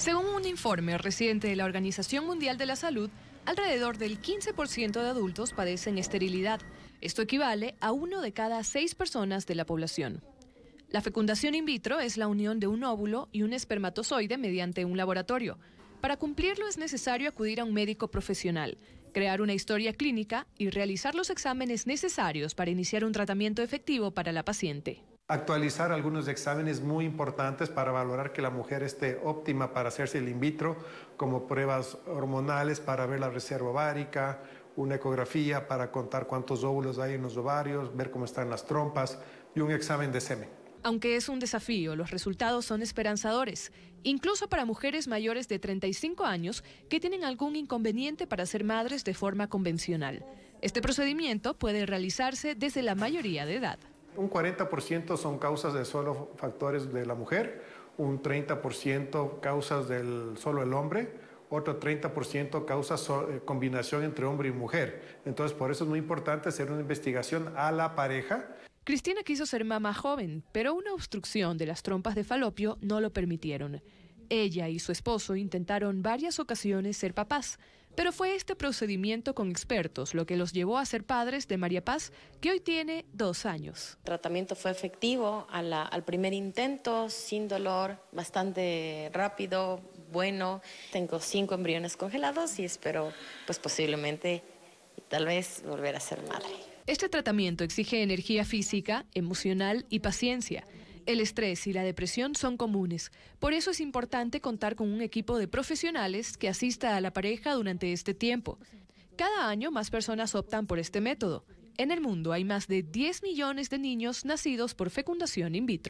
Según un informe reciente de la Organización Mundial de la Salud, alrededor del 15% de adultos padecen esterilidad. Esto equivale a uno de cada seis personas de la población. La fecundación in vitro es la unión de un óvulo y un espermatozoide mediante un laboratorio. Para cumplirlo es necesario acudir a un médico profesional, crear una historia clínica y realizar los exámenes necesarios para iniciar un tratamiento efectivo para la paciente actualizar algunos exámenes muy importantes para valorar que la mujer esté óptima para hacerse el in vitro, como pruebas hormonales para ver la reserva ovárica, una ecografía para contar cuántos óvulos hay en los ovarios, ver cómo están las trompas y un examen de semen. Aunque es un desafío, los resultados son esperanzadores, incluso para mujeres mayores de 35 años que tienen algún inconveniente para ser madres de forma convencional. Este procedimiento puede realizarse desde la mayoría de edad. Un 40% son causas de solo factores de la mujer, un 30% causas del solo el hombre, otro 30% causas eh, combinación entre hombre y mujer. Entonces, por eso es muy importante hacer una investigación a la pareja. Cristina quiso ser mamá joven, pero una obstrucción de las trompas de falopio no lo permitieron. Ella y su esposo intentaron varias ocasiones ser papás, pero fue este procedimiento con expertos lo que los llevó a ser padres de María Paz, que hoy tiene dos años. El tratamiento fue efectivo al primer intento, sin dolor, bastante rápido, bueno. Tengo cinco embriones congelados y espero, pues posiblemente, tal vez volver a ser madre. Este tratamiento exige energía física, emocional y paciencia. El estrés y la depresión son comunes, por eso es importante contar con un equipo de profesionales que asista a la pareja durante este tiempo. Cada año más personas optan por este método. En el mundo hay más de 10 millones de niños nacidos por fecundación in vitro.